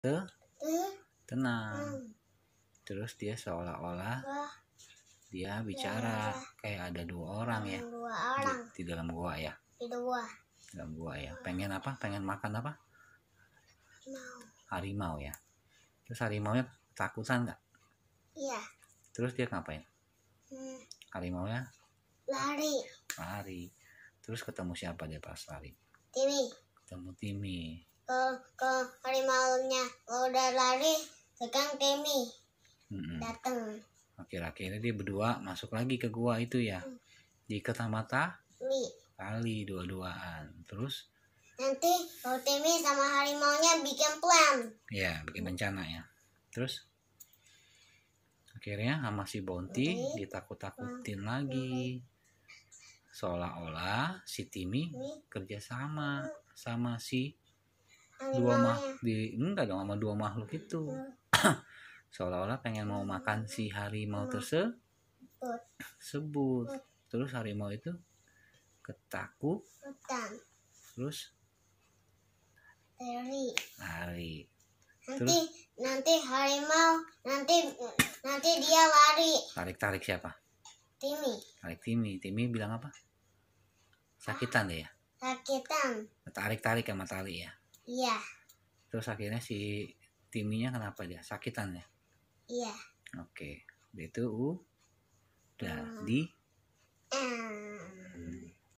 te tenang hmm. terus dia seolah-olah dia iya, bicara iya. kayak ada dua orang ya hmm, di, di dalam gua ya di dalam gua ya pengen apa pengen makan apa harimau ya terus harimau nya takutan nggak iya terus dia ngapain hmm. harimau ya lari lari terus ketemu siapa dia pas lari Timi ketemu Timi ke ke harimau-nya. udah lari sekarang Kemi hmm. datang oke akhirnya dia berdua masuk lagi ke gua itu ya Mm. di ketamata mata kali dua-duaan terus nanti kalau Kemi sama harimau nya bikin plan ya bikin rencana ya terus akhirnya sama si Bonti okay. ditakut-takutin nah, lagi seolah-olah si Timi kerjasama sama mm. sama si dua mah di enggak dong sama dua makhluk itu iya. seolah-olah pengen mau makan si harimau iya. tersebut terus harimau itu ketakut terus lari lari nanti nanti harimau nanti nanti dia lari tarik tarik siapa Timi tarik Timi Timi bilang apa sakitan deh ya sakitan tarik tarik sama tali ya Iya. Terus akhirnya si Timinya kenapa dia? Sakitan ya? Iya. Oke. Okay. Itu udah hmm. di